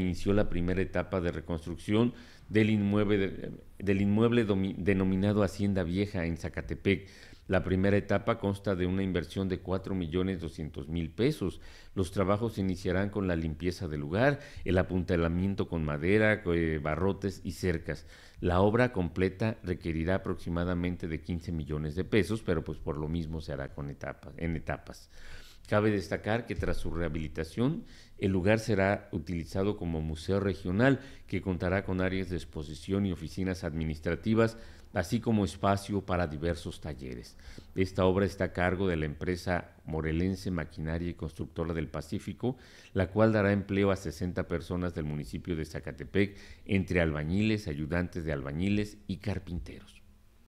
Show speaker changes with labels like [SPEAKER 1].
[SPEAKER 1] inició la primera etapa de reconstrucción del inmueble, del inmueble denominado Hacienda Vieja en Zacatepec. La primera etapa consta de una inversión de 4 millones 200 mil pesos. Los trabajos se iniciarán con la limpieza del lugar, el apuntalamiento con madera, eh, barrotes y cercas. La obra completa requerirá aproximadamente de 15 millones de pesos, pero pues por lo mismo se hará con en etapas. Cabe destacar que tras su rehabilitación, el lugar será utilizado como museo regional que contará con áreas de exposición y oficinas administrativas, así como espacio para diversos talleres. Esta obra está a cargo de la empresa morelense Maquinaria y Constructora del Pacífico, la cual dará empleo a 60 personas del municipio de Zacatepec, entre albañiles, ayudantes de albañiles y carpinteros.